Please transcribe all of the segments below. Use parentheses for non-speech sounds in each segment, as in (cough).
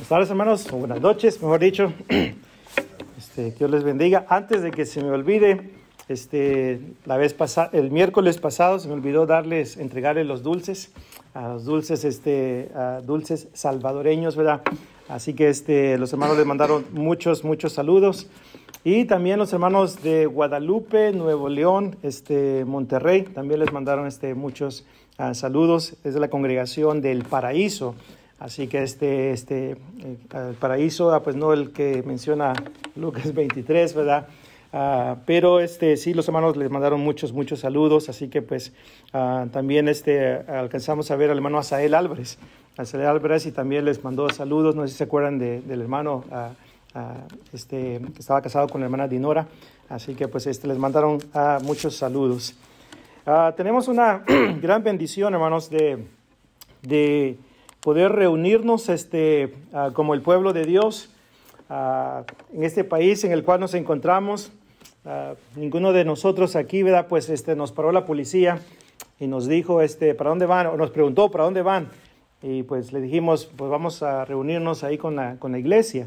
Buenas tardes, hermanos, o buenas noches, mejor dicho. (clears throat) Este, Dios les bendiga. Antes de que se me olvide, este, la vez el miércoles pasado se me olvidó darles, entregarles los dulces, a los dulces, este, dulces salvadoreños, ¿verdad? Así que este, los hermanos les mandaron muchos, muchos saludos. Y también los hermanos de Guadalupe, Nuevo León, este, Monterrey, también les mandaron este, muchos ah, saludos. Es la congregación del Paraíso. Así que este, este eh, paraíso, ah, pues no el que menciona Lucas 23, (laughs) ¿verdad? Ah, pero este, sí, los hermanos les mandaron muchos, muchos saludos, así que pues ah, también este, alcanzamos a ver al hermano Asael Álvarez, Asael Álvarez y también les mandó saludos, no sé si se acuerdan del hermano este, que estaba casado con la hermana Dinora, así que pues este, les mandaron muchos saludos. tenemos una (clears throat) gran bendición, hermanos, de, de poder reunirnos este, ah, como el pueblo de Dios ah, en este país en el cual nos encontramos. Ah, ninguno de nosotros aquí, ¿verdad? Pues este, nos paró la policía y nos dijo, este, ¿para dónde van? O nos preguntó, ¿para dónde van? Y pues le dijimos, pues vamos a reunirnos ahí con la, con la iglesia.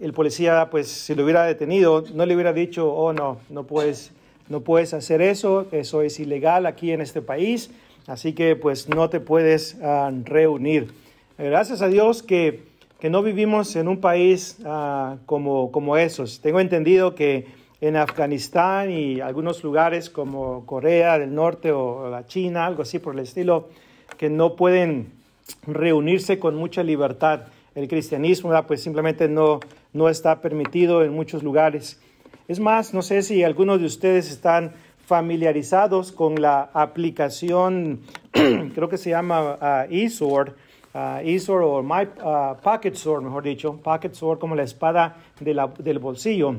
el policía, pues si lo hubiera detenido, no le hubiera dicho, oh no, no puedes, no puedes hacer eso, eso es ilegal aquí en este país Así que pues no te puedes ah, reunir. Gracias a Dios que, no vivimos en un país ah, como, esos. Tengo entendido que en Afganistán y algunos lugares como Corea del Norte o la China, algo así por el estilo, que no pueden reunirse con mucha libertad. El cristianismo ah, pues simplemente no está permitido en muchos lugares. Es más, no sé si algunos de ustedes están familiarizados con la aplicación, (clears throat) creo que se llama uh, eSword, ah, eSword o My ah, Pocket Sword, mejor dicho, Pocket Sword como la espada de del bolsillo.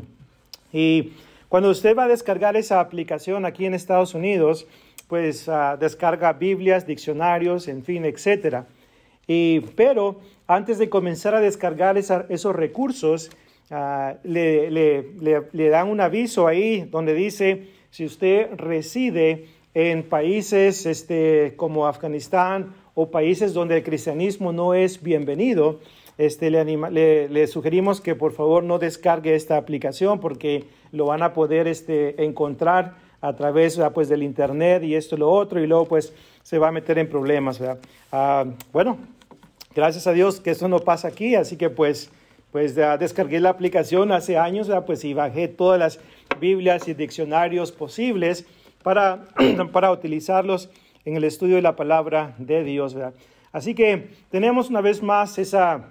Y cuando usted va a descargar esa aplicación aquí en Estados Unidos, pues descarga Biblias, diccionarios, en fin, etcétera. Y, pero antes de comenzar a descargar esos recursos, le dan un aviso ahí donde dice, si usted reside en países este, como Afganistán o países donde el cristianismo no es bienvenido, este, le, le, sugerimos que por favor no descargue esta aplicación porque lo van a poder este, encontrar a través ah, pues, del internet y esto lo otro y luego pues se va a meter en problemas. Ah, bueno, gracias a Dios que eso no pasa aquí, así que pues, pues descargué la aplicación hace años pues, y bajé todas las Biblias y diccionarios posibles para, (clears throat) para utilizarlos en el estudio de la palabra de Dios. Así que tenemos una vez más esa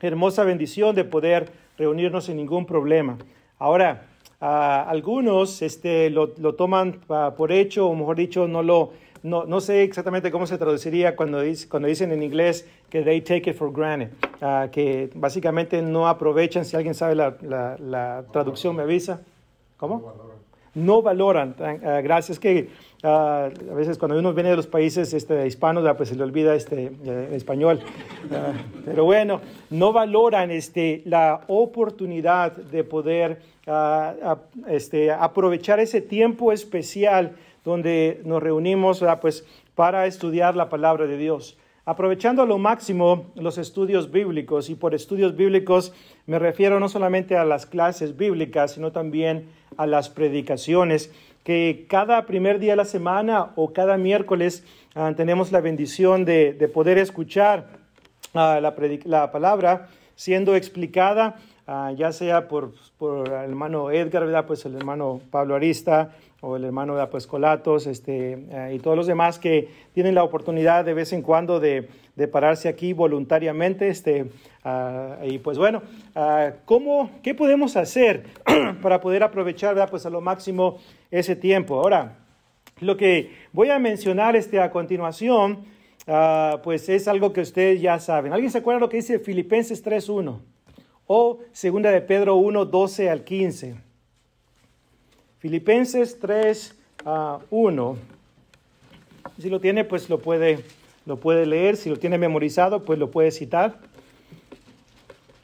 hermosa bendición de poder reunirnos sin ningún problema. Ahora, algunos este, lo, toman ah, por hecho, o mejor dicho, no lo... No, no, sé exactamente cómo se traduciría cuando, dicen en inglés que they take it for granted, ah, que básicamente no aprovechan, si alguien sabe la, la traducción me avisa, ¿Cómo? No valoran. Ah, gracias que ah, a veces cuando uno viene de los países este, hispanos, ah, pues se le olvida este eh, español. pero bueno, no valoran este, la oportunidad de poder este, aprovechar ese tiempo especial donde nos reunimos pues, para estudiar la palabra de Dios aprovechando a lo máximo los estudios bíblicos. Y por estudios bíblicos me refiero no solamente a las clases bíblicas, sino también a las predicaciones, que cada primer día de la semana o cada miércoles ah, tenemos la bendición de, poder escuchar ah, la, palabra siendo explicada, ah, ya sea por, el hermano Edgar, ¿verdad? pues el hermano Pablo Arista, o el hermano de Aposcolatos este, eh, y todos los demás que tienen la oportunidad de vez en cuando de, pararse aquí voluntariamente. Este, ah, y pues bueno, ah, ¿cómo, ¿qué podemos hacer (clears throat) para poder aprovechar pues a lo máximo ese tiempo? Ahora, lo que voy a mencionar este, a continuación, ah, pues es algo que ustedes ya saben. ¿Alguien se acuerda lo que dice Filipenses 3.1 o segunda de Pedro 1.12 al 15? Filipenses 3, 1. Ah, si lo tiene, pues lo puede, leer. Si lo tiene memorizado, pues lo puede citar.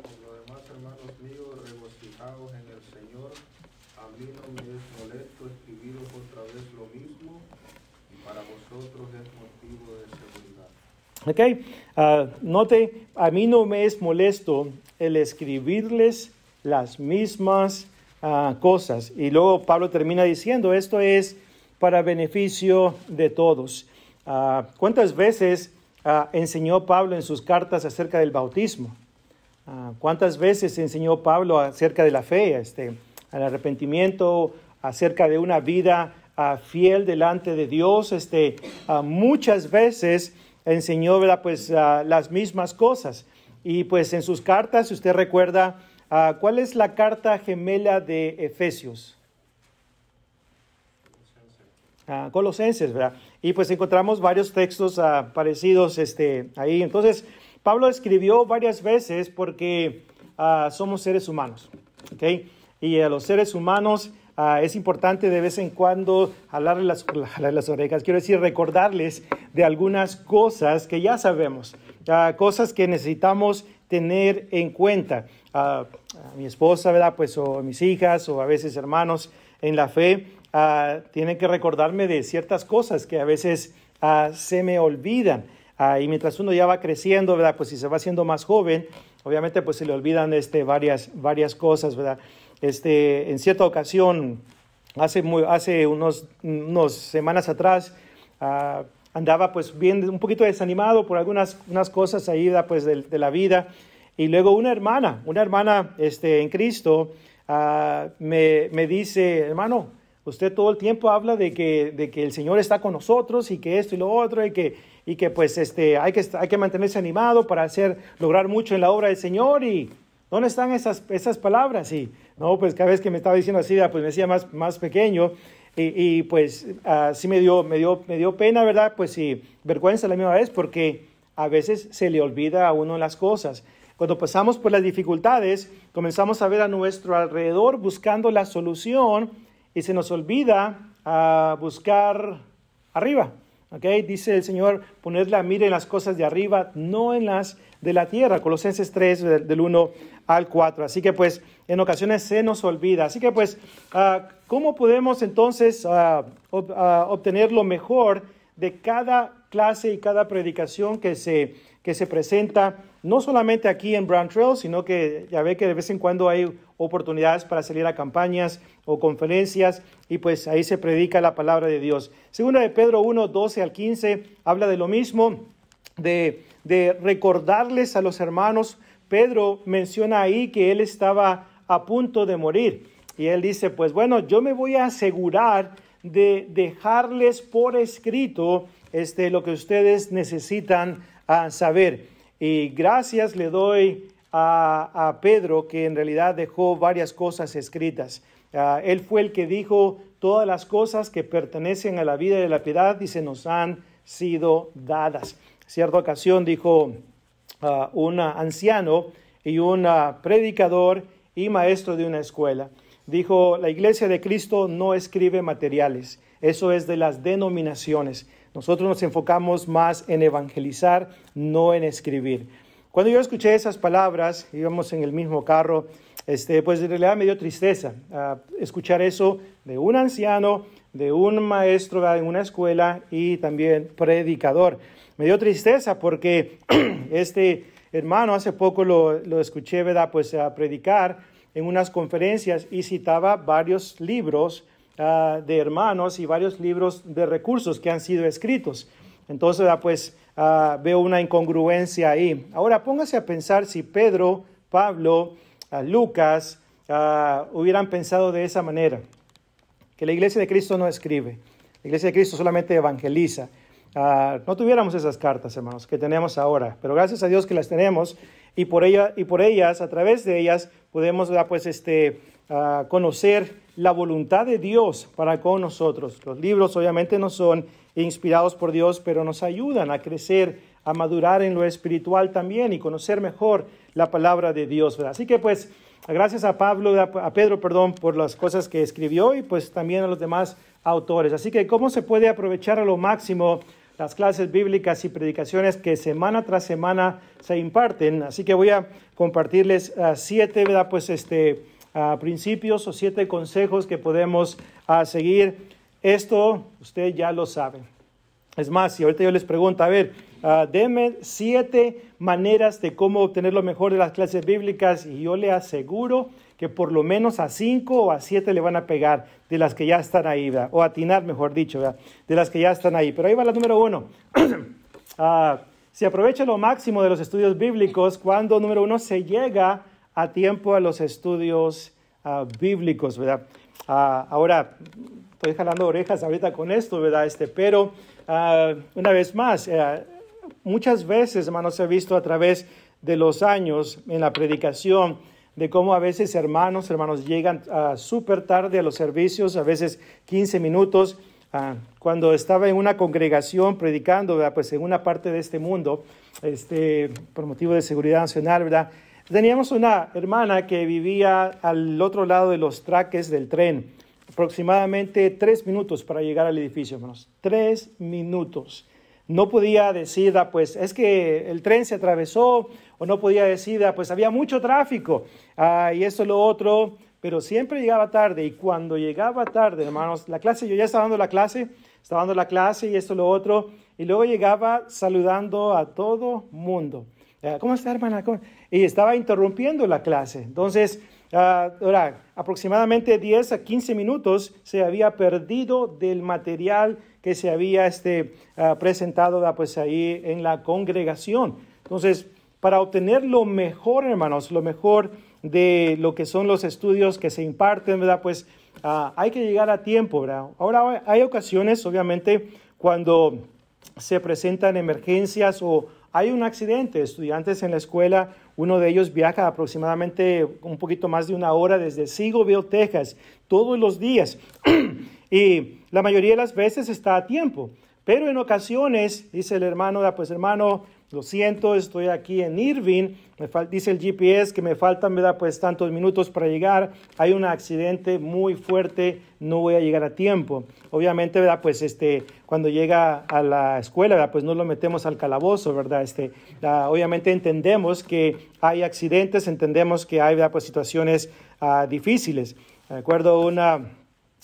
Por lo demás, hermanos míos, regocijaos en el Señor. A mí no me es molesto escribiros otra vez lo mismo, y para vosotros es motivo de seguridad. Ok, ah, note, a mí no me es molesto el escribirles las mismas cosas. Y luego Pablo termina diciendo, esto es para beneficio de todos. Ah, ¿Cuántas veces ah, enseñó Pablo en sus cartas acerca del bautismo? Ah, ¿Cuántas veces enseñó Pablo acerca de la fe, este, al arrepentimiento, acerca de una vida fiel delante de Dios? Este, muchas veces enseñó Pues, las mismas cosas. Y pues en sus cartas, si usted recuerda, Ah, ¿Cuál es la carta gemela de Efesios? Ah, Colosenses, ¿verdad? Y pues encontramos varios textos ah, parecidos este, ahí. Entonces, Pablo escribió varias veces porque somos seres humanos, ¿ok? Y a los seres humanos es importante de vez en cuando jalarles las, (laughs) las, orejas, quiero decir, recordarles de algunas cosas que ya sabemos, cosas que necesitamos tener en cuenta a, mi esposa, ¿verdad? Pues o a mis hijas o a veces hermanos en la fe, ah, tienen que recordarme de ciertas cosas que a veces ah, se me olvidan. Ah, y mientras uno ya va creciendo, ¿verdad? Pues si se va haciendo más joven, obviamente pues se le olvidan este, varias, varias cosas, ¿verdad? Este, en cierta ocasión, hace, hace unos, unos semanas atrás, andaba pues bien un poquito desanimado por algunas unas cosas ahí, pues de la vida. Y luego una hermana, una hermana este, en Cristo, ah, me, me, dice, hermano, usted todo el tiempo habla de que, de que el Señor está con nosotros y que esto y lo otro y que, y que pues este, hay, que, hay que mantenerse animado para hacer, lograr mucho en la obra del Señor y... ¿Dónde están esas, esas palabras? Y, no, pues cada vez que me estaba diciendo así, pues me decía más, más pequeño. Y, y pues así ah, me dio, me, dio, me dio pena, ¿verdad? Pues sí, vergüenza la misma vez, porque a veces se le olvida a uno las cosas. Cuando pasamos por las dificultades, comenzamos a ver a nuestro alrededor buscando la solución y se nos olvida ah, buscar arriba. ¿okay? Dice el Señor, poned la mira en las cosas de arriba, no en las de la tierra. Colosenses 3, del, del 1 al 4. Así que pues en ocasiones se nos olvida. Así que pues, ah, ¿cómo podemos entonces ah, obtener lo mejor de cada clase y cada predicación que se que se presenta no solamente aquí en Brown Trail, sino que ya ve que de vez en cuando hay oportunidades para salir a campañas o conferencias y pues ahí se predica la palabra de Dios. Segunda de Pedro 1, 12 al 15 habla de lo mismo, de, recordarles a los hermanos. Pedro menciona ahí que él estaba a punto de morir y él dice, pues bueno, yo me voy a asegurar de dejarles por escrito este, lo que ustedes necesitan a saber. Y gracias le doy a, Pedro, que en realidad dejó varias cosas escritas. Ah, él fue el que dijo, todas las cosas que pertenecen a la vida de la piedad, y se nos han sido dadas. Cierta ocasión dijo ah, un anciano y un ah, predicador y maestro de una escuela, dijo, la iglesia de Cristo no escribe materiales, eso es de las denominaciones. Nosotros nos enfocamos más en evangelizar, no en escribir. Cuando yo escuché esas palabras, íbamos en el mismo carro, este, pues en realidad me dio tristeza ah, escuchar eso de un anciano, de un maestro ah, en una escuela y también predicador. Me dio tristeza porque (clears throat) este hermano hace poco lo, lo escuché, ¿verdad? Pues a predicar en unas conferencias y citaba varios libros Ah, de hermanos y varios libros de recursos que han sido escritos. Entonces, ah, pues ah, veo una incongruencia ahí. Ahora póngase a pensar si Pedro, Pablo, Lucas hubieran pensado de esa manera, que la iglesia de Cristo no escribe, la iglesia de Cristo solamente evangeliza. no tuviéramos esas cartas, hermanos, que tenemos ahora, pero gracias a Dios que las tenemos y por, ella, y por ellas, a través de ellas, podemos pues, este, conocer la voluntad de Dios para con nosotros. Los libros obviamente no son inspirados por Dios, pero nos ayudan a crecer, a madurar en lo espiritual también y conocer mejor la palabra de Dios. ¿verdad? Así que pues gracias a Pablo, a Pedro, perdón, por las cosas que escribió y pues también a los demás autores. Así que cómo se puede aprovechar a lo máximo las clases bíblicas y predicaciones que semana tras semana se imparten. Así que voy a compartirles ah, siete, ¿verdad? Pues este principios o siete consejos que podemos ah, seguir. Esto usted ya lo sabe. Es más, si ahorita yo les pregunto, a ver, ah, deme denme siete maneras de cómo obtener lo mejor de las clases bíblicas y yo le aseguro que por lo menos a cinco o a siete le van a pegar de las que ya están ahí, o atinar, mejor dicho, de las que ya están ahí. Pero ahí va la número uno. Si (clears throat) ah, se aprovecha lo máximo de los estudios bíblicos cuando, número uno, se llega a tiempo a los estudios ah, bíblicos, ¿verdad? Ah, ahora, estoy jalando orejas ahorita con esto, ¿verdad? Este, pero ah, una vez más, eh, muchas veces, hermanos, he visto a través de los años en la predicación de cómo a veces hermanos, hermanos llegan súper tarde a los servicios, a veces 15 minutos. cuando estaba en una congregación predicando, ¿verdad? pues en una parte de este mundo, este, por motivo de seguridad nacional, ¿verdad? Teníamos una hermana que vivía al otro lado de los traques del tren, aproximadamente tres minutos para llegar al edificio, hermanos. Tres minutos. No podía decir, ah, pues es que el tren se atravesó, o no podía decir, ah, pues había mucho tráfico, ah, y esto lo otro, pero siempre llegaba tarde. Y cuando llegaba tarde, hermanos, la clase, yo ya estaba dando la clase, estaba dando la clase y esto lo otro, y luego llegaba saludando a todo mundo. Ah, ¿Cómo está, hermana? Y estaba interrumpiendo la clase. Entonces, ah, ahora, aproximadamente 10 a 15 minutos se había perdido del material que se había este, ah, presentado pues, ahí en la congregación. Entonces, para obtener lo mejor, hermanos, lo mejor de lo que son los estudios que se imparten, ¿verdad? Pues hay que llegar a tiempo, ¿verdad? Ahora hay ocasiones, obviamente, cuando se presentan emergencias o hay un accidente, estudiantes en la escuela, uno de ellos viaja aproximadamente un poquito más de una hora desde Seagoville, Texas, todos los días. (clears throat) y la mayoría de las veces está a tiempo. Pero en ocasiones, dice el hermano, ah, pues hermano, lo siento, estoy aquí en Irving. Me dice el GPS que me faltan, me Pues tantos minutos para llegar. Hay un accidente muy fuerte, no voy a llegar a tiempo. Obviamente, ¿verdad? Pues este, cuando llega a la escuela, Pues no lo metemos al calabozo, ¿verdad? Este, obviamente entendemos que hay accidentes, entendemos que hay, pues situaciones ah, difíciles. Recuerdo acuerdo una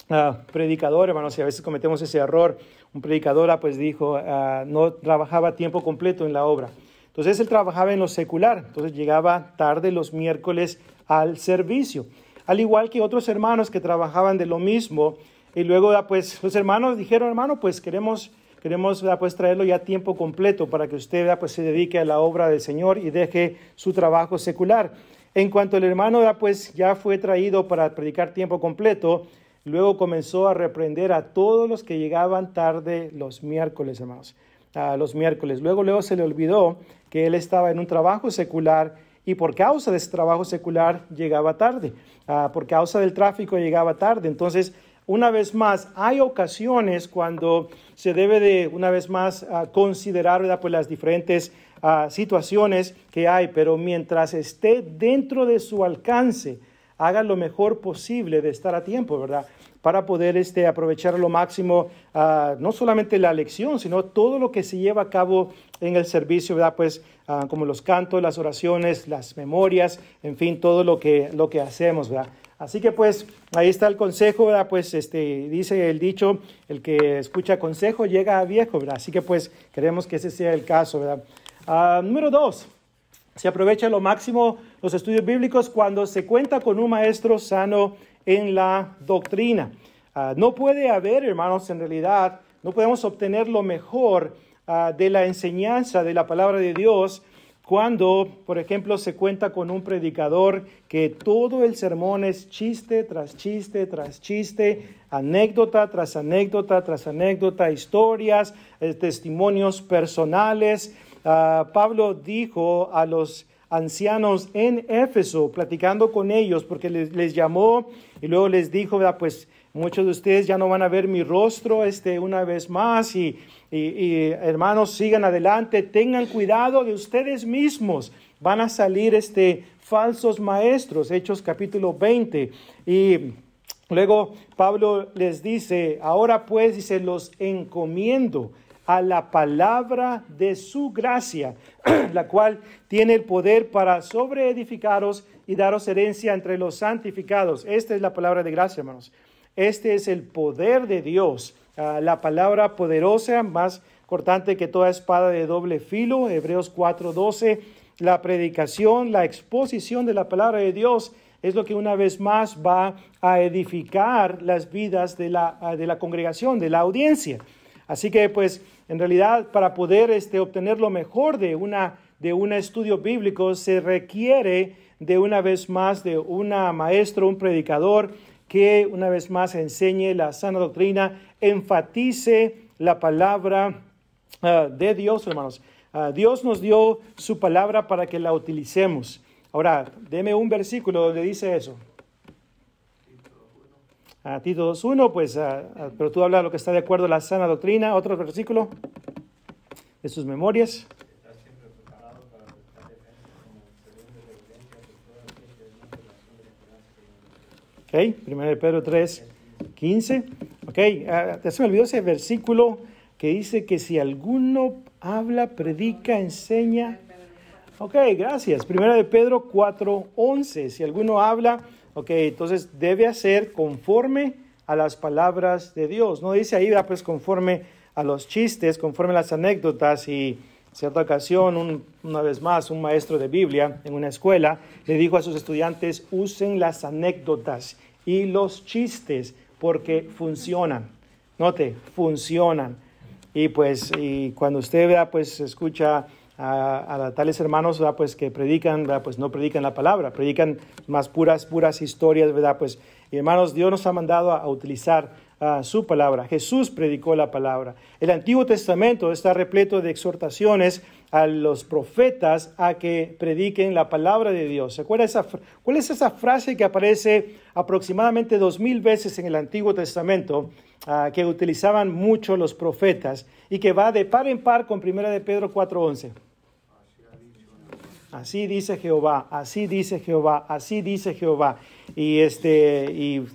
ah, predicadora, hermanos, a veces cometemos ese error un predicadora ah, pues dijo, ah, no trabajaba tiempo completo en la obra. Entonces él trabajaba en lo secular, entonces llegaba tarde los miércoles al servicio, al igual que otros hermanos que trabajaban de lo mismo. Y luego ah, pues los hermanos dijeron, hermano, pues queremos, queremos pues traerlo ya tiempo completo para que usted pues se dedique a la obra del Señor y deje su trabajo secular. En cuanto el hermano pues ya fue traído para predicar tiempo completo, Luego comenzó a reprender a todos los que llegaban tarde los miércoles, amados, a los miércoles. Luego, luego se le olvidó que él estaba en un trabajo secular y por causa de ese trabajo secular llegaba tarde, ah, por causa del tráfico llegaba tarde. Entonces, una vez más, hay ocasiones cuando se debe de, una vez más, ah, considerar pues las diferentes ah, situaciones que hay, pero mientras esté dentro de su alcance, hagan lo mejor posible de estar a tiempo, ¿verdad? Para poder este, aprovechar lo máximo, ah, no solamente la lección, sino todo lo que se lleva a cabo en el servicio, ¿verdad? Pues ah, como los cantos, las oraciones, las memorias, en fin, todo lo que, lo que hacemos, ¿verdad? Así que pues ahí está el consejo, ¿verdad? Pues este, dice el dicho, el que escucha consejo llega a viejo, ¿verdad? Así que pues queremos que ese sea el caso, ¿verdad? Ah, número dos, se aprovecha lo máximo los estudios bíblicos cuando se cuenta con un maestro sano en la doctrina. Ah, no puede haber, hermanos, en realidad, no podemos obtener lo mejor ah, de la enseñanza de la palabra de Dios cuando, por ejemplo, se cuenta con un predicador que todo el sermón es chiste tras chiste tras chiste, anécdota tras anécdota tras anécdota, historias, eh, testimonios personales. Ah, Pablo dijo a los ancianos en Éfeso, platicando con ellos, porque les, llamó y luego les dijo, pues muchos de ustedes ya no van a ver mi rostro este, una vez más y, hermanos, sigan adelante, tengan cuidado de ustedes mismos, van a salir este, falsos maestros, Hechos capítulo 20. Y luego Pablo les dice, ahora pues, dice, los encomiendo a la palabra de su gracia, (clears throat) la cual tiene el poder para sobreedificaros y daros herencia entre los santificados. Esta es la palabra de gracia, hermanos. Este es el poder de Dios, ah, la palabra poderosa, más cortante que toda espada de doble filo, Hebreos 4:12. La predicación, la exposición de la palabra de Dios es lo que una vez más va a edificar las vidas de la ah, congregación, de la audiencia. Así que pues en realidad, para poder este, obtener lo mejor de, un estudio bíblico, se requiere de una vez más de un maestro, un predicador, que una vez más enseñe la sana doctrina, enfatice la palabra ah, de Dios, hermanos. Ah, Dios nos dio su palabra para que la utilicemos. Ahora, deme un versículo donde dice eso a Tito 2.1, pues, pero tú hablas lo que está de acuerdo a la sana doctrina. Otro versículo de sus memorias. Ok, 1 Pedro 3, 15. Ok, ah, se me olvidó ese versículo que dice que si alguno habla, predica, enseña. Ok, gracias. Primera de Pedro 4, 11. Si alguno habla, Ok, entonces debe hacer conforme a las palabras de Dios. No dice ahí, ah, pues conforme a los chistes, conforme a las anécdotas. Y cierta ocasión, una vez más, un maestro de Biblia en una escuela le dijo a sus estudiantes, usen las anécdotas y los chistes porque funcionan. Note, funcionan. Y pues y cuando usted vea, pues escucha a, tales hermanos, ¿verdad? Pues que predican, ¿verdad? Pues no predican la palabra, predican más puras, puras historias, ¿verdad? Pues, hermanos, Dios nos ha mandado a, utilizar su palabra. Jesús predicó la palabra. El Antiguo Testamento está repleto de exhortaciones a los profetas a que prediquen la palabra de Dios. ¿Se acuerda esa, cuál es esa frase que aparece aproximadamente dos mil veces en el Antiguo Testamento? Ah, que utilizaban mucho los profetas y que va de par en par con Primera de Pedro 4.11. Así dice Jehová, así dice Jehová, así dice Jehová. Este,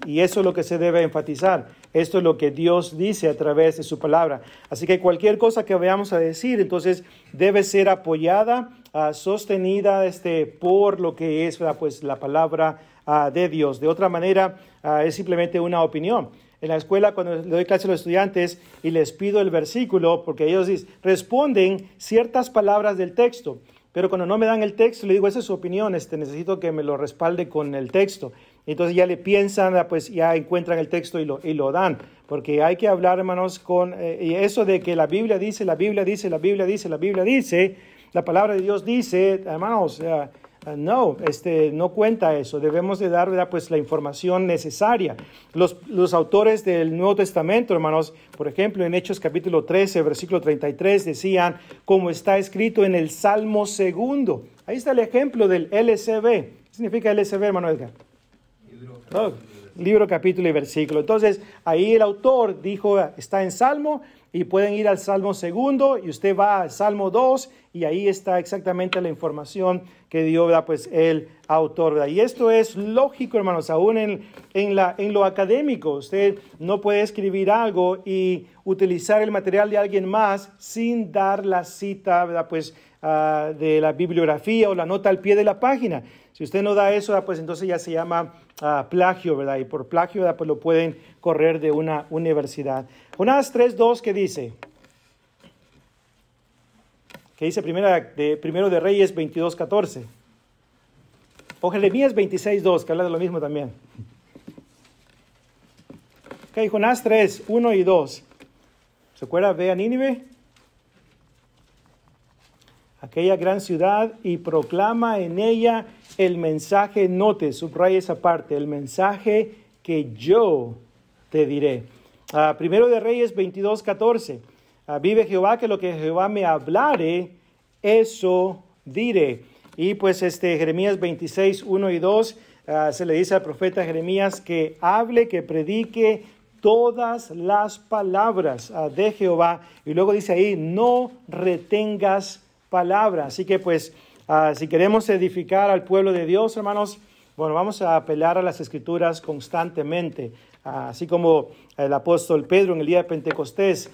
y, eso es lo que se debe enfatizar. Esto es lo que Dios dice a través de su palabra. Así que cualquier cosa que vayamos a decir, entonces debe ser apoyada, ah, sostenida este, por lo que es la pues, palabra ah, de Dios. De otra manera, es simplemente una opinión en la escuela cuando le doy clase a los estudiantes y les pido el versículo, porque ellos responden ciertas palabras del texto, pero cuando no me dan el texto, le digo, esa es su opinión, este, necesito que me lo respalde con el texto. Entonces ya le piensan, ah, pues ya encuentran el texto y lo, y lo dan, porque hay que hablar, hermanos, con eh, eso de que la Biblia dice, la Biblia dice, la Biblia dice, la Biblia dice, la palabra de Dios dice, hermanos, Ah, no, este, no cuenta eso. Debemos de dar pues, la información necesaria. Los, autores del Nuevo Testamento, hermanos, por ejemplo, en Hechos capítulo 13, versículo 33, decían, como está escrito en el Salmo segundo. Ahí está el ejemplo del LCB. ¿Qué significa LCB, hermano Edgar? Libro, capítulo y versículo. Entonces, ahí el autor dijo, ah, está en Salmo, y pueden ir al Salmo segundo, y usted va al Salmo 2, y ahí está exactamente la información que dio pues el autor. ¿verdad? Y esto es lógico, hermanos, aún en, la, en lo académico. Usted no puede escribir algo y utilizar el material de alguien más sin dar la cita ¿verdad? Pues, ah, de la bibliografía o la nota al pie de la página. Si usted no da eso, pues entonces ya se llama ah, plagio, ¿verdad? Y por plagio, pues lo pueden correr de una universidad. Jonás 3.2 que dice que dice primero de Reyes 22, 14. O Jeremías 26, 2, que habla de lo mismo también. Ok, Jonás 3, 1 y 2. ¿Se acuerda? Ve a Nínive, aquella gran ciudad, y proclama en ella el mensaje, note, subraya esa parte, el mensaje que yo te diré. Ah, primero de Reyes 22, 14. Ah, vive Jehová, que lo que Jehová me hablare, eso diré. Y pues este Jeremías 26, 1 y 2, ah, se le dice al profeta Jeremías que hable, que predique todas las palabras ah, de Jehová. Y luego dice ahí, no retengas palabras. Así que pues, si queremos edificar al pueblo de Dios, hermanos, bueno, vamos a apelar a las escrituras constantemente. Así como el apóstol Pedro en el día de Pentecostés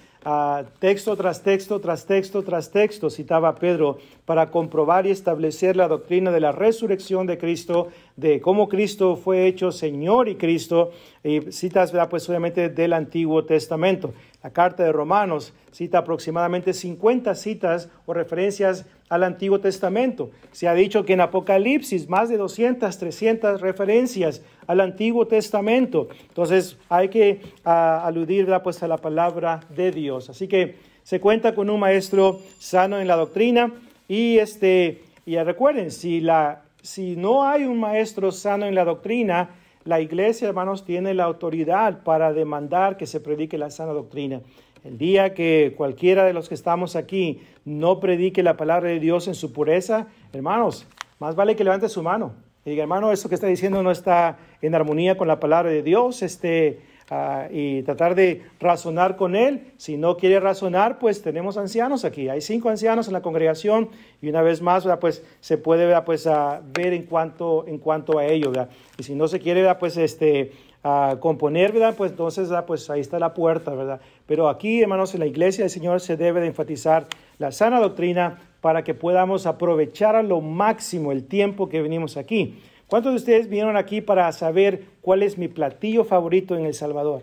texto tras texto, tras texto, tras texto, citaba Pedro, para comprobar y establecer la doctrina de la resurrección de Cristo, de cómo Cristo fue hecho Señor y Cristo, y citas, pues obviamente del Antiguo Testamento. La carta de Romanos cita aproximadamente 50 citas o referencias al Antiguo Testamento. Se ha dicho que en Apocalipsis más de 200, 300 referencias al Antiguo Testamento. Entonces hay que ah, aludir pues a la palabra de Dios. Así que se cuenta con un maestro sano en la doctrina y este y recuerden si la si no hay un maestro sano en la doctrina la iglesia, hermanos, tiene la autoridad para demandar que se predique la sana doctrina. El día que cualquiera de los que estamos aquí no predique la palabra de Dios en su pureza, hermanos, más vale que levante su mano y diga, hermano, esto que está diciendo no está en armonía con la palabra de Dios, este, ah, y tratar de razonar con él. Si no quiere razonar, pues tenemos ancianos aquí. Hay cinco ancianos en la congregación y una vez más, pues se puede pues, a ah, ver en cuanto, en cuanto a ello. Y si no se quiere, pues este a componer, ¿verdad? Pues entonces, da ah, pues ahí está la puerta, ¿verdad? Pero aquí, hermanos, en la iglesia del Señor se debe de enfatizar la sana doctrina para que podamos aprovechar a lo máximo el tiempo que venimos aquí. ¿Cuántos de ustedes vinieron aquí para saber cuál es mi platillo favorito en El Salvador?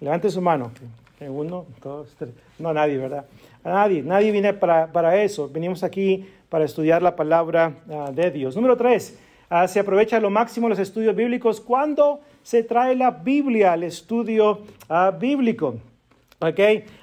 Levante su mano. Uno, dos, No, nadie, ¿verdad? nadie. Nadie viene para, para, eso. Venimos aquí para estudiar la palabra ah, de Dios. Número tres, Ah, se aprovecha lo máximo los estudios bíblicos cuando se trae la Biblia al estudio ah, bíblico.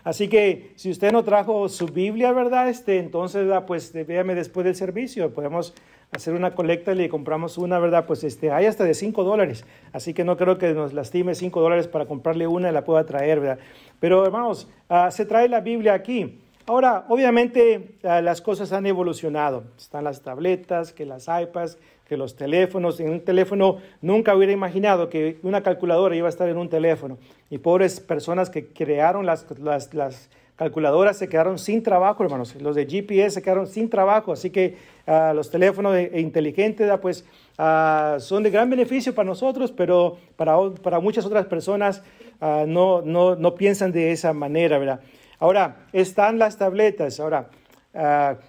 Así que si usted no trajo su Biblia, ¿verdad? Este, entonces, ah, pues véame después del servicio. Podemos hacer una colecta y le compramos una, ¿verdad? Pues este, hay hasta de 5 dólares. Así que no creo que nos lastime 5 dólares para comprarle una y la pueda traer, ¿verdad? Pero hermanos, se trae la Biblia aquí. Ahora, obviamente, las cosas han evolucionado. Están las tabletas, que las iPads, que los teléfonos, en un teléfono nunca hubiera imaginado que una calculadora iba a estar en un teléfono. Y pobres personas que crearon las, calculadoras se quedaron sin trabajo, hermanos. Los de GPS se quedaron sin trabajo. Así que ah, los teléfonos e inteligentes, ah, pues, ah, son de gran beneficio para nosotros, pero para, muchas otras personas no, piensan de esa manera, ¿verdad? Ahora, están las tabletas. Ahora,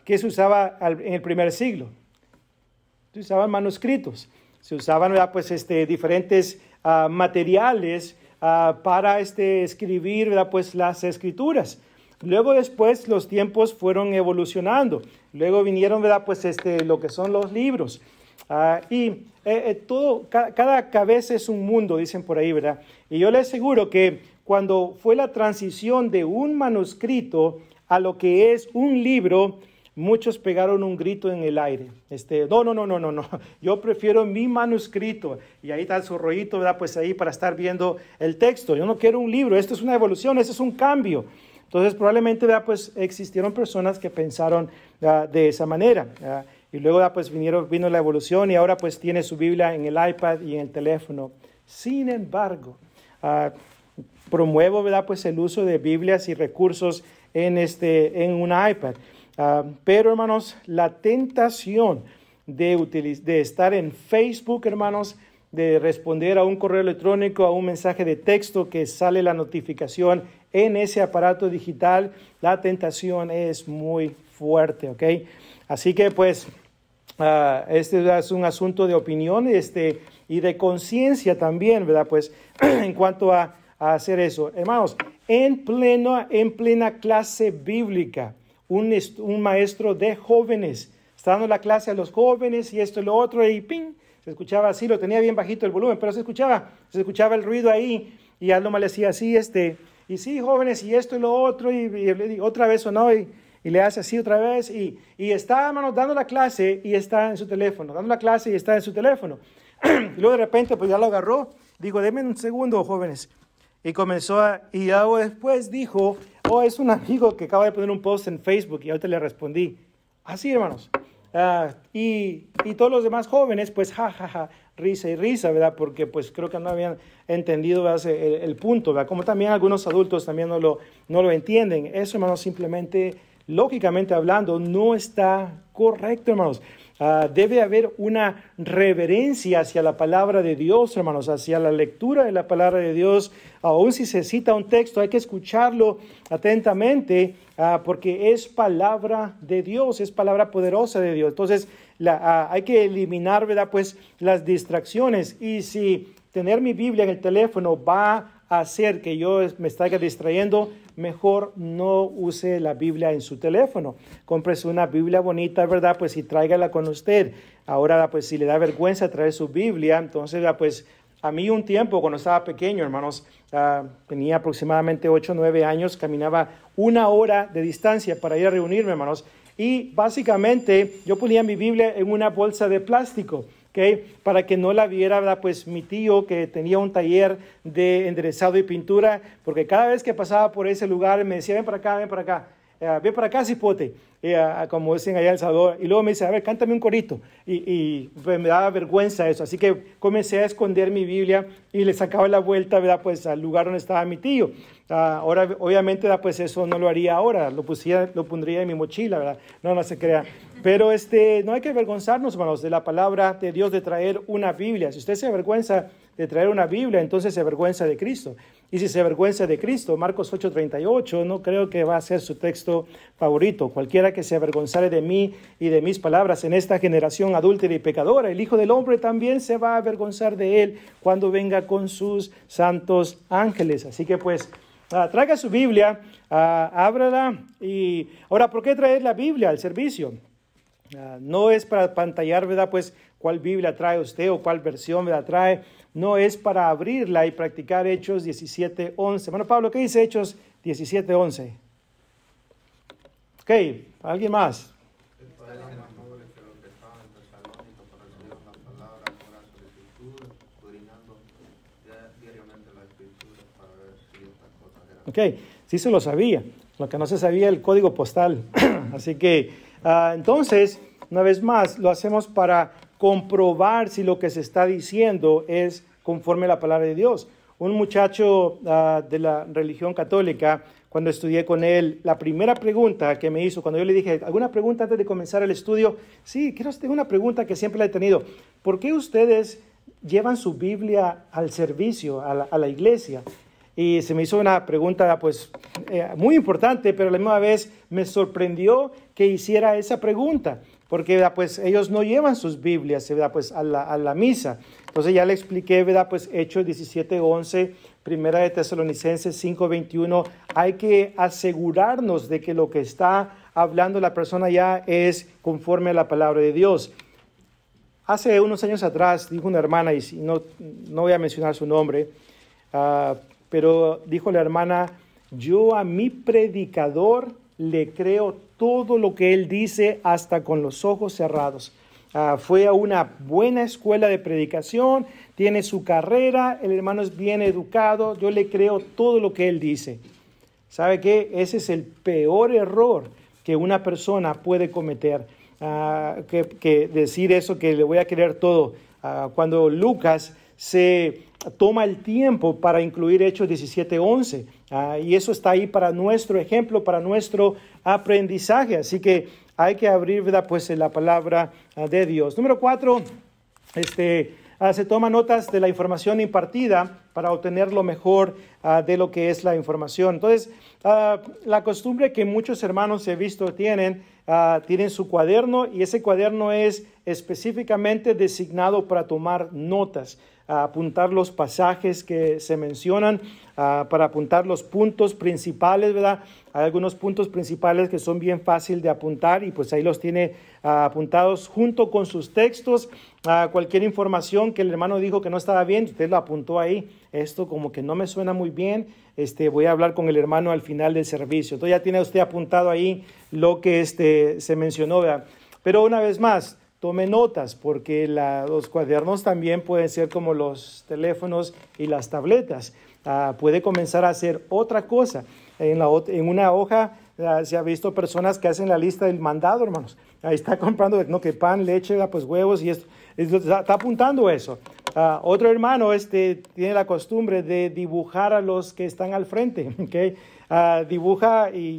¿qué se usaba en el primer siglo? se usaban manuscritos, se usaban pues este, diferentes ah, materiales ah, para este, escribir pues las escrituras. Luego después los tiempos fueron evolucionando. Luego vinieron pues este, lo que son los libros. Ah, y eh, eh, todo, cada cabeza es un mundo, dicen por ahí, ¿verdad? Y yo les aseguro que cuando fue la transición de un manuscrito a lo que es un libro, Muchos pegaron un grito en el aire. Este, no, no, no, no, no, no. (laughs) Yo prefiero mi manuscrito. Y ahí está su rollito, ¿verdad? Pues ahí para estar viendo el texto. Yo no quiero un libro. Esto es una evolución, esto es un cambio. Entonces, probablemente, ¿verdad? Pues existieron personas que pensaron de esa manera. Y luego, ¿verdad? Pues vinieron, vino la evolución y ahora, pues, tiene su Biblia en el iPad y en el teléfono. Sin embargo, ah, promuevo, ¿verdad? Pues el uso de Biblias y recursos en, este, en un iPad. Ah, pero hermanos, la tentación de, estar en Facebook, hermanos, de responder a un correo electrónico, a un mensaje de texto que sale la notificación en ese aparato digital, la tentación es muy fuerte, ¿ok? Así que pues ah, este es un asunto de opinión este, y de conciencia también, ¿verdad? Pues (clears throat) en cuanto a, hacer eso. Hermanos, en, pleno, en plena clase bíblica, un, maestro de jóvenes. Está dando la clase a los jóvenes y esto y lo otro, y ping, se escuchaba así, lo tenía bien bajito el volumen, pero se escuchaba, se escuchaba el ruido ahí, y algo le decía así, este, y sí, jóvenes, y esto y lo otro, y, otra vez o no y le hace así otra vez, y, y está, dando la clase y está en su teléfono, dando la clase y está en su teléfono. (clears throat) y luego de repente, pues ya lo agarró, digo, denme un segundo, jóvenes. Y comenzó a, y luego después dijo, oh, es un amigo que acaba de poner un post en Facebook y ahorita le respondí. Así, hermanos. Ah, y, y, todos los demás jóvenes, pues, jajaja, ja, ja, risa y risa, ¿verdad? Porque pues creo que no habían entendido el, el, punto, ¿verdad? Como también algunos adultos también no lo, no lo entienden. Eso, hermanos, simplemente, lógicamente hablando, no está correcto, hermanos. Ah, debe haber una reverencia hacia la palabra de Dios, hermanos, hacia la lectura de la palabra de Dios. Aún si se cita un texto, hay que escucharlo atentamente ah, porque es palabra de Dios, es palabra poderosa de Dios. Entonces, ah, hay que eliminar, Pues las distracciones. Y si tener mi Biblia en el teléfono va a hacer que yo me esté distrayendo, mejor no use la Biblia en su teléfono. Cómprese una Biblia bonita, ¿verdad? Pues y tráigala con usted. Ahora, pues si le da vergüenza traer su Biblia, entonces, pues a mí un tiempo, cuando estaba pequeño, hermanos, ah, tenía aproximadamente 8 o 9 años, caminaba una hora de distancia para ir a reunirme, hermanos. Y básicamente yo ponía mi Biblia en una bolsa de plástico para que no la viera pues mi tío que tenía un taller de enderezado y pintura, porque cada vez que pasaba por ese lugar me decía, ven para acá, ven para acá. Eh, ve para acá, cipote, eh, como dicen allá en El Salvador. Y luego me dice, a ver, cántame un corito. Y, pues, me daba vergüenza eso. Así que comencé a esconder mi Biblia y le sacaba la vuelta, ¿verdad? Pues al lugar donde estaba mi tío. Ah, ahora, obviamente, da, pues eso no lo haría ahora. Lo, pusía, lo pondría en mi mochila, ¿verdad? No, no se crea. Pero este, no hay que avergonzarnos, hermanos, de la palabra de Dios de traer una Biblia. Si usted se avergüenza de traer una Biblia, entonces se avergüenza de Cristo. Y si se avergüenza de Cristo, Marcos 8:38, no creo que va a ser su texto favorito. Cualquiera que se avergonzare de mí y de mis palabras en esta generación adúltera y pecadora, el Hijo del Hombre también se va a avergonzar de él cuando venga con sus santos ángeles. Así que pues... Ah, traiga su Biblia, ah, ábrala y ahora, ¿por qué traer la Biblia al servicio? Ah, no es para pantallar, ¿verdad? Pues cuál Biblia trae usted o cuál versión me la trae. No es para abrirla y practicar Hechos 17.11. Bueno, Pablo, ¿qué dice Hechos 17.11? Ok, ¿alguien más? Ok, sí se lo sabía, lo que no se sabía el código postal. (clears throat) Así que ah, entonces, una vez más, lo hacemos para comprobar si lo que se está diciendo es conforme a la palabra de Dios. Un muchacho ah, de la religión católica, cuando estudié con él, la primera pregunta que me hizo, cuando yo le dije, ¿alguna pregunta antes de comenzar el estudio? Sí, quiero hacer una pregunta que siempre la he tenido. ¿Por qué ustedes llevan su Biblia al servicio, a la, iglesia? Y se me hizo una pregunta, pues, eh, muy importante, pero a la misma vez me sorprendió que hiciera esa pregunta porque pues ellos no llevan sus Biblias ¿verdad? pues a la, a la, misa. Entonces ya le expliqué, ¿verdad? pues Hechos 17:11, Primera de Tesalonicenses 21, hay que asegurarnos de que lo que está hablando la persona ya es conforme a la palabra de Dios. Hace unos años atrás dijo una hermana, y no, no voy a mencionar su nombre, ah, pero dijo la hermana, yo a mi predicador le creo todo lo que él dice hasta con los ojos cerrados. Ah, fue a una buena escuela de predicación, tiene su carrera, el hermano es bien educado, yo le creo todo lo que él dice. ¿Sabe qué? Ese es el peor error que una persona puede cometer, ah, que, decir eso, que le voy a creer todo. Ah, cuando Lucas se toma el tiempo para incluir Hechos 17.11. 11 ah, y eso está ahí para nuestro ejemplo, para nuestro aprendizaje. Así que hay que abrir pues, eh, la palabra ah, de Dios. Número cuatro, este, ah, se toma notas de la información impartida para obtener lo mejor de lo que es la información. Entonces, la costumbre que muchos hermanos he visto tienen, tienen su cuaderno y ese cuaderno es específicamente designado para tomar notas apuntar los pasajes que se mencionan, para apuntar los puntos principales, ¿verdad? Hay algunos puntos principales que son bien fácil de apuntar y pues ahí los tiene apuntados junto con sus textos. a cualquier información que el hermano dijo que no estaba bien, usted lo apuntó ahí. Esto como que no me suena muy bien, este, voy a hablar con el hermano al final del servicio. Entonces ya tiene usted apuntado ahí lo que este, se mencionó, ¿verdad? Pero una vez más, Tome notas porque los cuadernos también pueden ser como los teléfonos y las tabletas. Ah, puede comenzar a hacer otra cosa. En, una hoja ah, se ha visto personas que hacen la lista del mandado, hermanos. Ahí está comprando no, que pan, leche, ah, pues huevos y esto. Está, apuntando eso. otro hermano este, tiene la costumbre de dibujar a los que están al frente. (laughs) ¿okay? Ah, dibuja y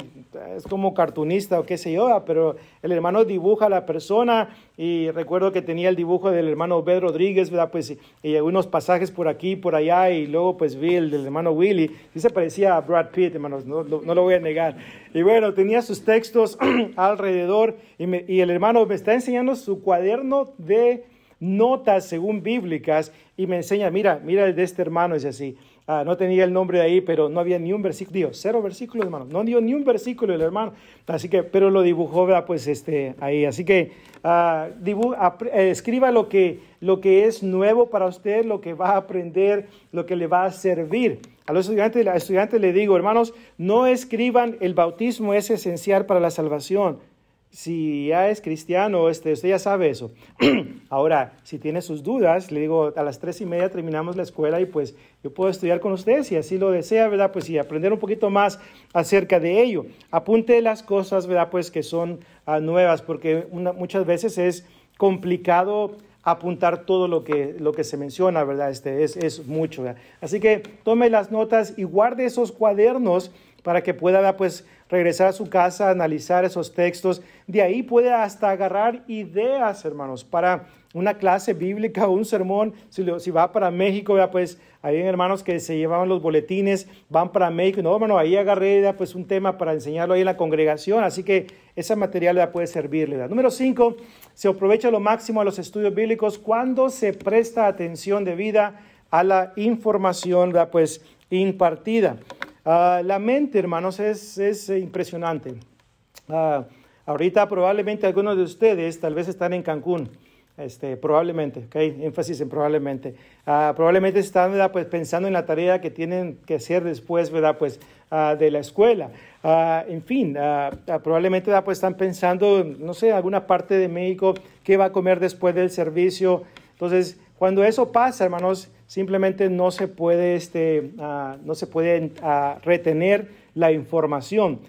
es como cartunista o qué sé yo, ah, pero el hermano dibuja a la persona y recuerdo que tenía el dibujo del hermano Pedro Rodríguez, ¿verdad? Pues y unos pasajes por aquí, por allá y luego pues vi el del hermano Willy, se parecía a Brad Pitt, hermanos, no, lo voy a negar. Y bueno, tenía sus textos (clears throat) alrededor y, y el hermano me está enseñando su cuaderno de notas según bíblicas y me enseña, mira, mira el de este hermano, es así. Ah, no tenía el nombre de ahí, pero no había ni un versículo, digo, cero versículos, hermano, no dio ni un versículo el hermano, así que, pero lo dibujó, pues, este, ahí, así que, ah, eh, escriba lo que, lo que es nuevo para usted, lo que va a aprender, lo que le va a servir. A los estudiantes, a estudiantes le digo, hermanos, no escriban, el bautismo es esencial para la salvación, si ya es cristiano, este, usted ya sabe eso. (clears throat) Ahora, si tiene sus dudas, le digo, a las tres y media terminamos la escuela y pues yo puedo estudiar con usted si así lo desea, ¿verdad? Pues y aprender un poquito más acerca de ello. Apunte las cosas, ¿verdad? Pues que son ah, nuevas, porque muchas veces es complicado apuntar todo lo que, lo que se menciona, ¿verdad? Este, es, es mucho, ¿verdad? Así que tome las notas y guarde esos cuadernos para que pueda, Pues regresar a su casa, analizar esos textos. De ahí puede hasta agarrar ideas, hermanos, para una clase bíblica o (laughs) un sermón. Si, va para México, ya pues hay hermanos que se llevaban los boletines, van para México. No, hermano, ahí agarré ya, pues un tema para enseñarlo ahí en la congregación. Así que ese material ya puede servirle. Número cinco, se aprovecha lo máximo a los estudios bíblicos cuando se presta atención debida a la información, ¿verdad? pues impartida. Ah, la mente, hermanos, es, es eh, impresionante. Ah, ahorita probablemente algunos de ustedes tal vez están en Cancún. Este, probablemente, ok, énfasis en probablemente. Ah, probablemente están Pues pensando en la tarea que tienen que hacer después ¿verdad? Pues, de la escuela. en fin, probablemente Pues están pensando, no sé, alguna parte de México, qué va a comer después del servicio. Entonces, cuando eso pasa, hermanos, simplemente no se puede, este, ah, no se puede ah, retener la información.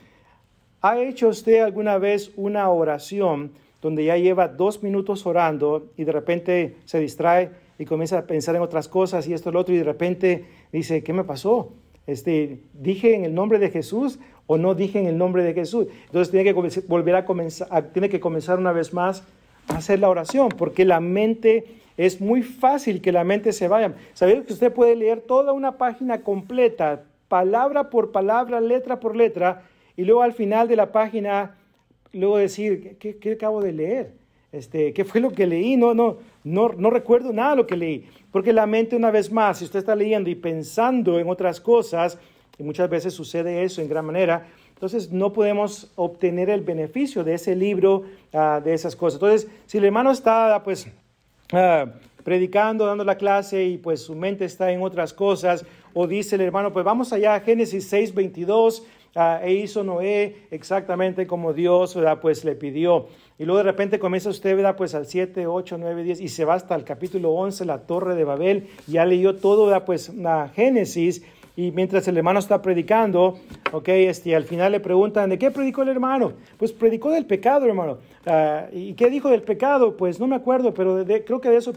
¿Ha hecho usted alguna vez una oración donde ya lleva dos minutos orando y de repente se distrae y comienza a pensar en otras cosas y esto y lo otro y de repente dice, ¿qué me pasó? Este, ¿Dije en el nombre de Jesús o no dije en el nombre de Jesús? Entonces tiene que volver a comenzar, tiene que comenzar una vez más a hacer la oración porque la mente es muy fácil que la mente se vaya. Sabéis que usted puede leer toda una página completa, palabra por palabra, letra por letra, y luego al final de la página, luego decir, ¿qué, acabo de leer? Este, ¿Qué fue lo que leí? No, no, no, recuerdo nada de lo que leí. Porque la mente, una vez más, si usted está leyendo y pensando en otras cosas, y muchas veces sucede eso en gran manera, entonces no podemos obtener el beneficio de ese libro, ah, de esas cosas. Entonces, si el hermano está pues Ah, predicando, dando la clase y pues su mente está en otras cosas. O dice el hermano, pues vamos allá a Génesis 6, 22. Ah, e hizo Noé exactamente como Dios pues le pidió. Y luego de repente comienza usted pues al 7, 8, 9, 10 y se va hasta el capítulo 11, la torre de Babel. Ya leyó todo pues la Génesis y mientras el hermano está predicando, ok, este, al final le preguntan, ¿de qué predicó el hermano? Pues predicó del pecado, hermano. Ah, ¿Y qué dijo del pecado? Pues no me acuerdo, pero creo que de eso,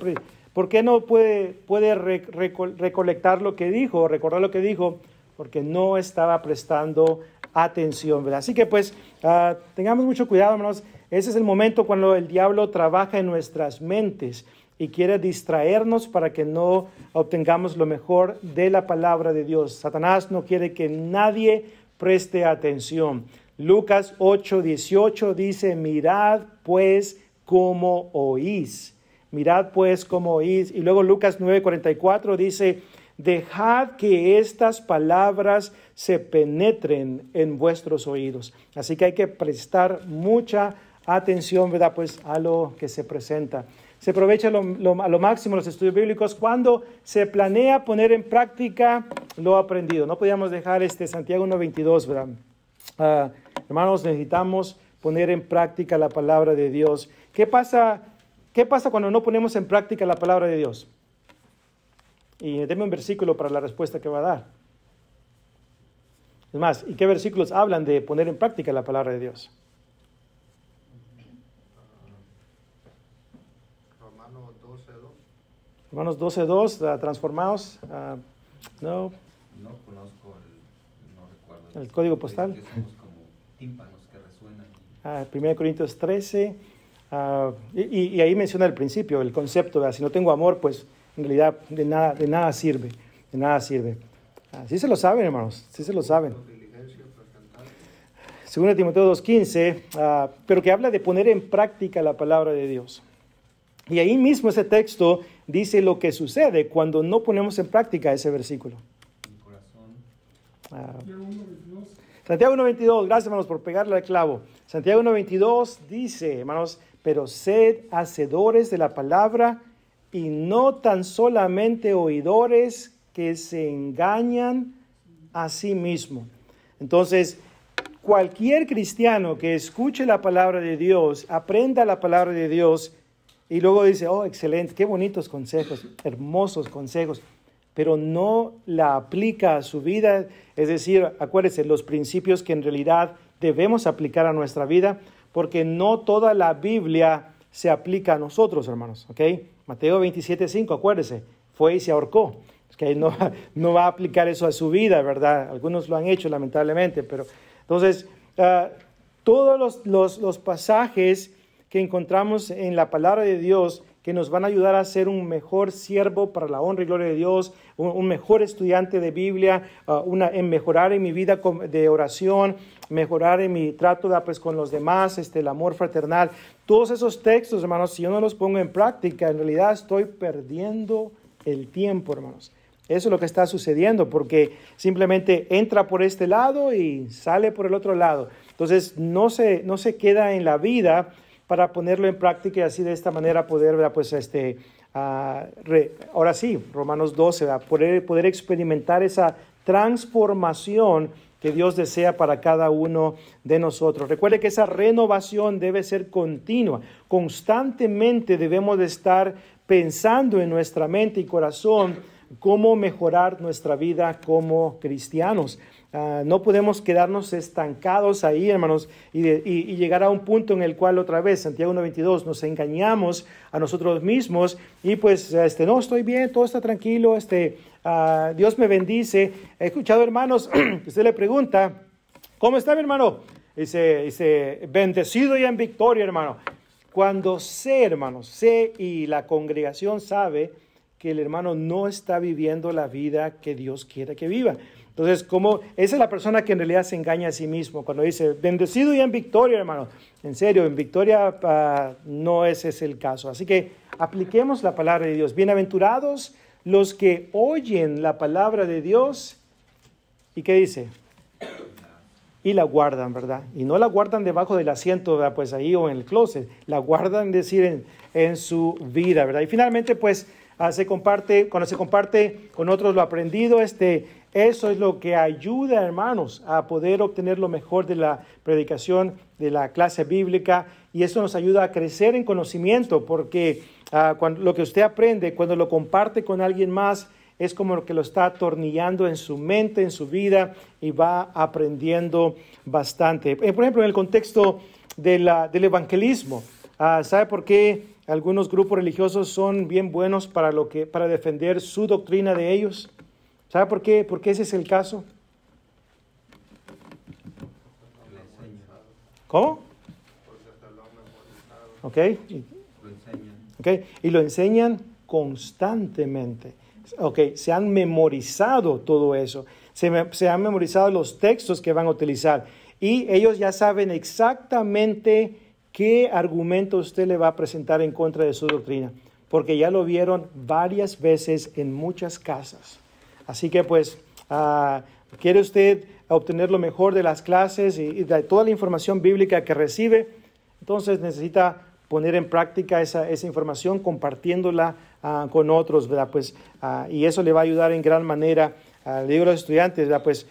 ¿por qué no puede, recolectar lo que dijo, o recordar lo que dijo? Porque no estaba prestando atención, ¿verdad? Así que pues ah, tengamos mucho cuidado, hermanos. Ese es el momento cuando el diablo trabaja en nuestras mentes y quiere distraernos para que no obtengamos lo mejor de la palabra de Dios. Satanás no quiere que nadie preste atención. Lucas 8, 18 dice, mirad pues cómo oís. Mirad pues cómo oís. Y luego Lucas 9, 44 dice, dejad que estas palabras se penetren en vuestros oídos. Así que hay que prestar mucha atención, ¿verdad? Pues a lo que se presenta se aprovecha a lo máximo los estudios bíblicos cuando se planea poner en práctica lo aprendido. No podíamos dejar este Santiago 1.22, ¿verdad? Ah, hermanos, necesitamos poner en práctica la palabra de Dios. ¿Qué pasa, cuando no ponemos en práctica la palabra de Dios? Y deme un versículo para la respuesta que va a dar. Es más, ¿y qué versículos hablan de poner en práctica la palabra de Dios? Hermanos, 12.2, ah, transformados. Ah, no. No conozco el, código postal. Que somos como tímpanos que resuenan. Ah, 1 Corintios 13. Ah, y, ahí menciona el principio, el concepto, si no tengo amor, pues en realidad de nada, de nada sirve, de nada sirve. Así se lo saben, hermanos, sí se lo saben. Según Timoteo 2.15, pero que habla de poner en práctica la palabra de Dios. Y ahí mismo ese texto dice lo que sucede cuando no ponemos en práctica ese versículo. Ah. Santiago 1.22, gracias hermanos por pegarle al clavo. Santiago 1.22 dice, hermanos, pero sed hacedores de la palabra y no tan solamente oidores que se engañan a sí mismo. Entonces, cualquier cristiano que escuche la palabra de Dios, aprenda la palabra de Dios y luego dice, oh, excelente, qué bonitos consejos, hermosos consejos, pero no la aplica a su vida. Es decir, acuérdense, los principios que en realidad debemos aplicar a nuestra vida, porque no toda la Biblia se aplica a nosotros, hermanos. okay Mateo 27, 5, acuérdense, fue y se ahorcó. Es que no, no va a aplicar eso a su vida, ¿verdad? Algunos lo han hecho, lamentablemente, pero entonces, ah, todos los pasajes encontramos en la palabra de Dios que nos van a ayudar a ser un mejor siervo para la honra y gloria de Dios, un, mejor estudiante de Biblia, uh, una, en mejorar en mi vida de oración, mejorar en mi trato pues, con los demás, este, el amor fraternal. Todos esos textos, hermanos, si yo no los pongo en práctica, en realidad estoy perdiendo el tiempo, hermanos. Eso es lo que está sucediendo, porque simplemente entra por este lado y sale por el otro lado. Entonces, no se, no se queda en la vida para ponerlo en práctica y así de esta manera poder, pues este, ah, ahora sí, Romanos 12, Poder, poder experimentar esa transformación que Dios desea para cada uno de nosotros. Recuerde que esa renovación debe ser continua. Constantemente debemos de estar pensando en nuestra mente y corazón cómo mejorar nuestra vida como cristianos. Ah, no podemos quedarnos estancados ahí, hermanos, y, llegar a un punto en el cual otra vez, Santiago 1.22, nos engañamos a nosotros mismos y pues, este, no, estoy bien, todo está tranquilo, este, ah, Dios me bendice. He escuchado, hermanos, (clears throat) usted le pregunta, ¿cómo está mi hermano? Dice, dice, bendecido y en victoria, hermano. Cuando sé, hermanos, sé y la congregación sabe que el hermano no está viviendo la vida que Dios quiere que viva. Entonces, como esa es la persona que en realidad se engaña a sí mismo cuando dice, bendecido y en victoria, hermano. En serio, en victoria ah, no ese es el caso. Así que apliquemos la palabra de Dios. Bienaventurados los que oyen la palabra de Dios. ¿Y qué dice? y la guardan, ¿verdad? Y no la guardan debajo del asiento, Pues ahí o en el closet, la guardan, decir, en, en su vida, ¿verdad? Y finalmente, pues, ah, se comparte, cuando se comparte con otros lo aprendido, este, eso es lo que ayuda, hermanos, a poder obtener lo mejor de la predicación, de la clase bíblica, y eso nos ayuda a crecer en conocimiento, porque ah, lo que usted aprende, cuando lo comparte con alguien más, es como que lo está atornillando en su mente, en su vida, y va aprendiendo bastante. Eh, por ejemplo, en el contexto del evangelismo, ah, ¿sabe por qué algunos grupos religiosos son bien buenos para, lo que, para defender su doctrina de ellos? ¿Sabe por qué? Porque ese es el caso. ¿Cómo? ¿Ok? Y, ¿Ok? Y lo enseñan constantemente. ¿Ok? Se han memorizado todo eso. Se, se han memorizado los textos que van a utilizar. Y ellos ya saben exactamente qué argumento usted le va a presentar en contra de su doctrina. Porque ya lo vieron varias veces en muchas casas. Así que pues, ah, ¿quiere usted obtener lo mejor de las clases y, de toda la información bíblica que recibe? Entonces necesita poner en práctica esa, información compartiéndola ah, con otros, ¿verdad? Pues, ah, y eso le va a ayudar en gran manera. digo a los estudiantes, ¿verdad? Pues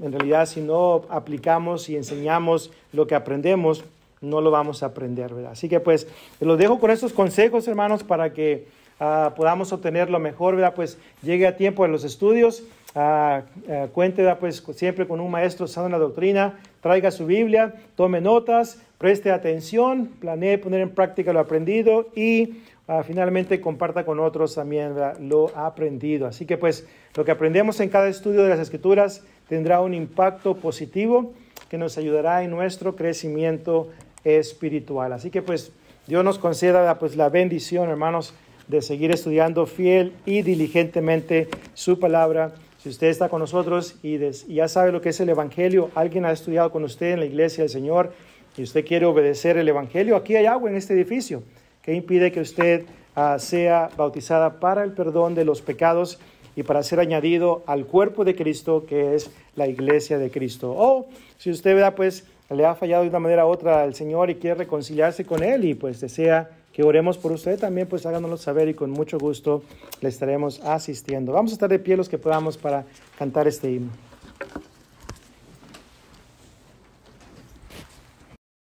en realidad si no aplicamos y enseñamos lo que aprendemos, no lo vamos a aprender, ¿verdad? Así que pues los dejo con estos consejos, hermanos, para que Ah, podamos obtener lo mejor, Pues llegue a tiempo a los estudios, ah, ah, cuente, Pues siempre con un maestro usando la doctrina, traiga su Biblia, tome notas, preste atención, planee poner en práctica lo aprendido y finalmente comparta con otros también lo aprendido. Así que pues lo que aprendemos en cada estudio de las escrituras tendrá un impacto positivo que nos ayudará en nuestro crecimiento espiritual. Así que pues Dios nos conceda pues la bendición, hermanos, de seguir estudiando fiel y diligentemente su palabra. Si usted está con nosotros y, ya sabe lo que es el Evangelio, alguien ha estudiado con usted en la iglesia del Señor y usted quiere obedecer el Evangelio, aquí hay agua en este edificio que impide que usted ah, sea bautizada para el perdón de los pecados y para ser añadido al cuerpo de Cristo, que es la iglesia de Cristo. O si usted, vea pues le ha fallado de una manera u otra al Señor y quiere reconciliarse con Él y pues desea que oremos por usted también, pues háganoslo saber y con mucho gusto le estaremos asistiendo. Vamos a estar de pie los que podamos para cantar este himno.